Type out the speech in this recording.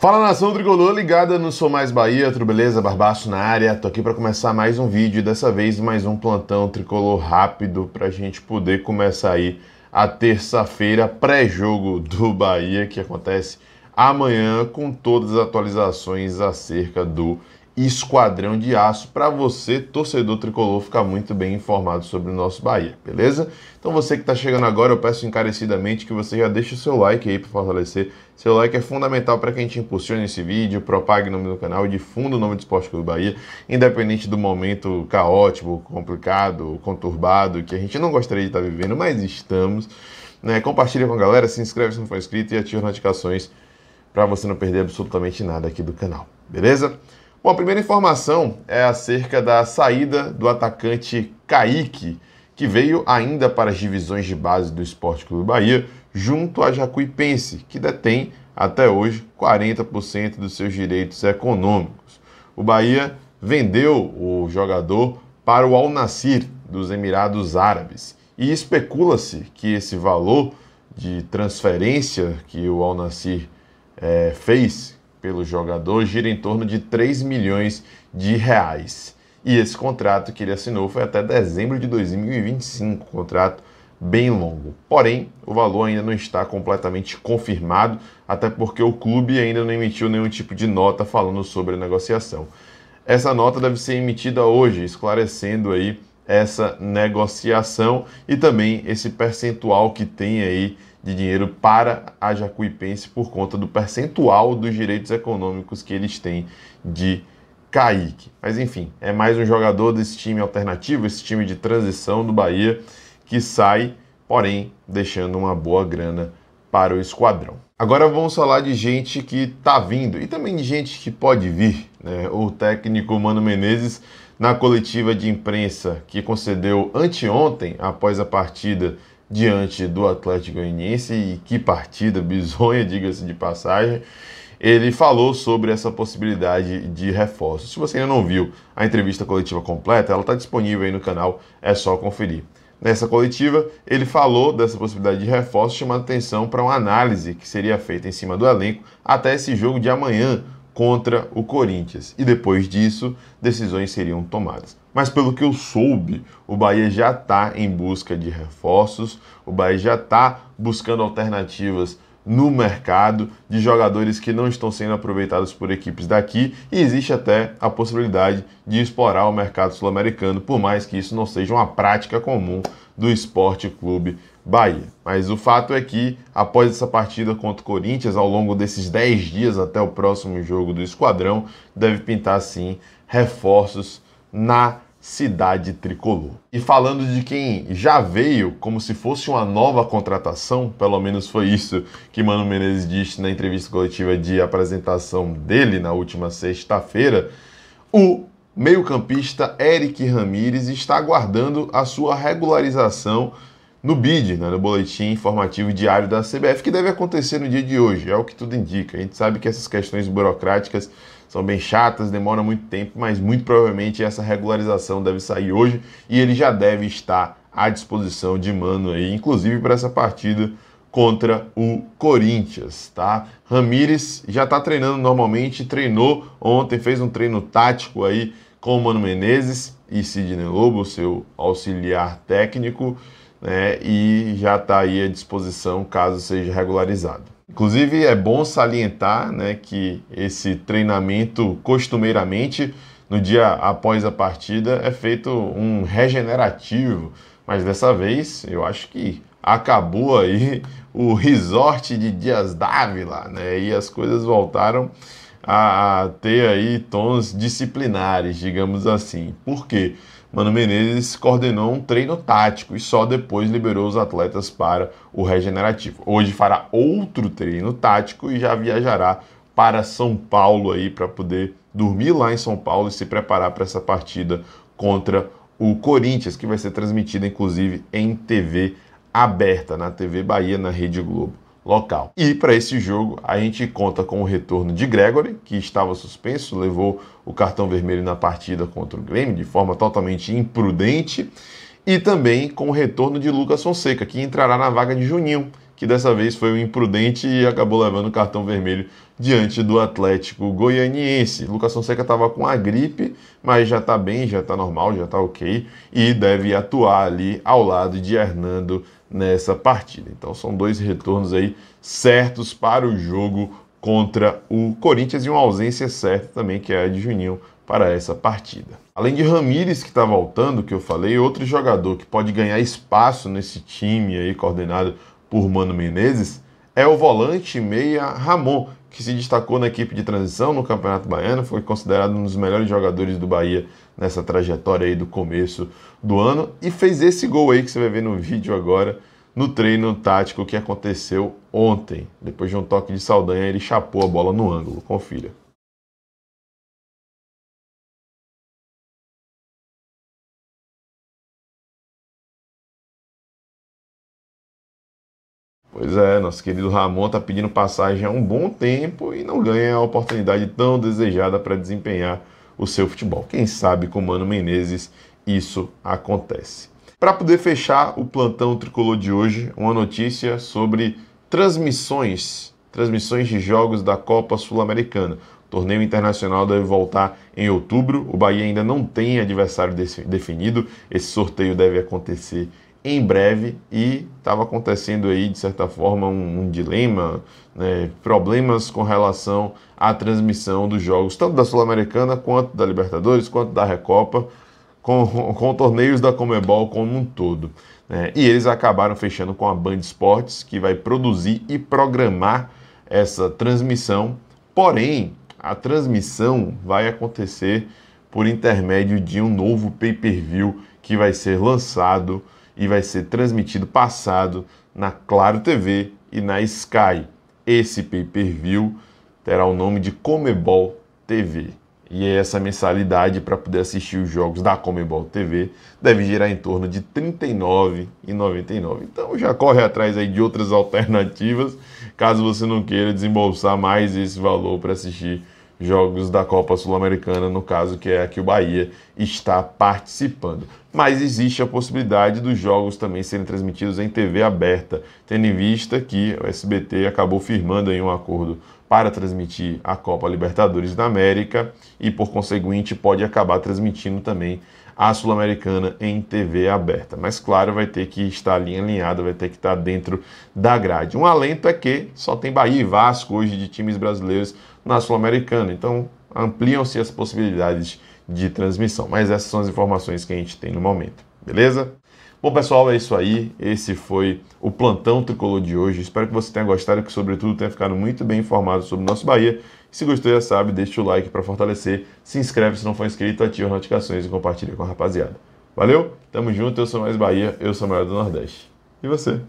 Fala nação tricolor ligada no Sou Mais Bahia, tudo beleza? Barbaço na área, tô aqui para começar mais um vídeo, dessa vez mais um plantão tricolor rápido pra gente poder começar aí a terça-feira pré-jogo do Bahia que acontece amanhã com todas as atualizações acerca do Esquadrão de Aço para você, torcedor tricolor, ficar muito bem informado sobre o nosso Bahia, beleza? Então você que está chegando agora, eu peço encarecidamente que você já deixe o seu like aí para fortalecer. Seu like é fundamental para que a gente impulsione esse vídeo, propague o nome do canal e difunda o nome do Esporte Clube Bahia, independente do momento caótico, complicado, conturbado, que a gente não gostaria de estar tá vivendo, mas estamos. Né? Compartilha com a galera, se inscreve se não for inscrito e ativa as notificações para você não perder absolutamente nada aqui do canal, beleza? Bom, a primeira informação é acerca da saída do atacante Kaique, que veio ainda para as divisões de base do Esporte Clube Bahia, junto a Jacuipense, que detém até hoje 40% dos seus direitos econômicos. O Bahia vendeu o jogador para o Al Nassr dos Emirados Árabes e especula-se que esse valor de transferência que o Al Nassr é, eh, fez pelo jogador gira em torno de 3 milhões de reais. E esse contrato que ele assinou foi até dezembro de 2025, um contrato bem longo. Porém, o valor ainda não está completamente confirmado, até porque o clube ainda não emitiu nenhum tipo de nota falando sobre a negociação. Essa nota deve ser emitida hoje, esclarecendo aí essa negociação e também esse percentual que tem aí de dinheiro para a Jacuipense por conta do percentual dos direitos econômicos que eles têm de Kaique. Mas enfim, é mais um jogador desse time alternativo, esse time de transição do Bahia, que sai, porém, deixando uma boa grana para o esquadrão. Agora vamos falar de gente que está vindo e também de gente que pode vir. Né? O técnico Mano Menezes, na coletiva de imprensa que concedeu anteontem, após a partida diante do Atlético Goianiense e que partida bizonha, diga-se de passagem. Ele falou sobre essa possibilidade de reforço. Se você ainda não viu a entrevista coletiva completa, ela está disponível aí no canal, é só conferir. Nessa coletiva, ele falou dessa possibilidade de reforço, chamando atenção para uma análise que seria feita em cima do elenco até esse jogo de amanhã, contra o Corinthians. E depois disso, decisões seriam tomadas. Mas pelo que eu soube, o Bahia já está em busca de reforços, o Bahia já está buscando alternativas no mercado de jogadores que não estão sendo aproveitados por equipes daqui e existe até a possibilidade de explorar o mercado sul-americano, por mais que isso não seja uma prática comum do Esporte Clube Bahia. Mas o fato é que, após essa partida contra o Corinthians, ao longo desses 10 dias até o próximo jogo do Esquadrão, deve pintar sim reforços na cidade tricolor. E falando de quem já veio como se fosse uma nova contratação, pelo menos foi isso que Mano Menezes disse na entrevista coletiva de apresentação dele na última sexta-feira, o meio-campista Eric Ramires está aguardando a sua regularização no BID, né, no Boletim Informativo Diário da CBF, que deve acontecer no dia de hoje, é o que tudo indica. A gente sabe que essas questões burocráticas são bem chatas, demoram muito tempo, mas muito provavelmente essa regularização deve sair hoje e ele já deve estar à disposição de Mano aí, inclusive para essa partida contra o Corinthians, tá? Ramires já está treinando normalmente, treinou ontem, fez um treino tático aí com o Mano Menezes e Sidney Lobo, seu auxiliar técnico né, e já está aí à disposição caso seja regularizado. Inclusive, é bom salientar né, que esse treinamento, costumeiramente, no dia após a partida, é feito um regenerativo, mas dessa vez eu acho que acabou aí o resort de Dias Dávila, né, e as coisas voltaram a, a ter aí tons disciplinares, digamos assim. Por quê? Mano Menezes coordenou um treino tático e só depois liberou os atletas para o regenerativo. Hoje fará outro treino tático e já viajará para São Paulo aí para poder dormir lá em São Paulo e se preparar para essa partida contra o Corinthians, que vai ser transmitida inclusive em TV aberta, na TV Bahia, na Rede Globo local. E para esse jogo, a gente conta com o retorno de Gregory, que estava suspenso, levou o cartão vermelho na partida contra o Grêmio de forma totalmente imprudente, e também com o retorno de Lucas Fonseca, que entrará na vaga de Juninho, que dessa vez foi um imprudente e acabou levando o cartão vermelho diante do Atlético Goianiense. Lucas Fonseca estava com a gripe, mas já está bem, já está normal, já está ok e deve atuar ali ao lado de Hernando nessa partida. Então são dois retornos aí certos para o jogo contra o Corinthians e uma ausência certa também, que é a de Juninho, para essa partida. Além de Ramires, que está voltando, que eu falei, outro jogador que pode ganhar espaço nesse time aí coordenado por Mano Menezes é o volante meia Ramon, que se destacou na equipe de transição no Campeonato Baiano, foi considerado um dos melhores jogadores do Bahia nessa trajetória aí do começo do ano e fez esse gol aí que você vai ver no vídeo agora no treino tático que aconteceu ontem. Depois de um toque de Saldanha, ele chapou a bola no ângulo. Confira. Pois é, nosso querido Ramon está pedindo passagem há um bom tempo e não ganha a oportunidade tão desejada para desempenhar o seu futebol. Quem sabe com Mano Menezes isso acontece. Para poder fechar o plantão tricolor de hoje, uma notícia sobre transmissões, transmissões de jogos da Copa Sul-Americana. O torneio internacional deve voltar em outubro. O Bahia ainda não tem adversário definido. Esse sorteio deve acontecer em breve e estava acontecendo aí, de certa forma, um, um dilema, né, problemas com relação à transmissão dos jogos, tanto da Sul-Americana quanto da Libertadores, quanto da Recopa, com, com torneios da Comebol como um todo. Né, e eles acabaram fechando com a Band Esportes, que vai produzir e programar essa transmissão, porém, a transmissão vai acontecer por intermédio de um novo pay-per-view que vai ser lançado e vai ser transmitido passado na Claro TV e na Sky. Esse pay-per-view terá o nome de Comebol TV. E essa mensalidade para poder assistir os jogos da Comebol TV deve girar em torno de R$ 39,99. Então já corre atrás aí de outras alternativas, caso você não queira desembolsar mais esse valor para assistir jogos da Copa Sul-Americana, no caso que é a que o Bahia está participando. Mas existe a possibilidade dos jogos também serem transmitidos em TV aberta, tendo em vista que o SBT acabou firmando aí um acordo para transmitir a Copa Libertadores da América e, por conseguinte, pode acabar transmitindo também a Sul-Americana em TV aberta. Mas, claro, vai ter que estar ali alinhada, vai ter que estar dentro da grade. Um alento é que só tem Bahia e Vasco hoje de times brasileiros na Sul-Americana. Então, ampliam-se as possibilidades de transmissão. Mas essas são as informações que a gente tem no momento, beleza? Bom, pessoal, é isso aí. Esse foi o Plantão Tricolor de hoje. Espero que você tenha gostado e que, sobretudo, tenha ficado muito bem informado sobre o nosso Bahia. Se gostou, já sabe, deixa o like para fortalecer, se inscreve se não for inscrito, ativa as notificações e compartilha com a rapaziada. Valeu, tamo junto, eu sou mais Bahia, eu sou o maior do Nordeste. E você?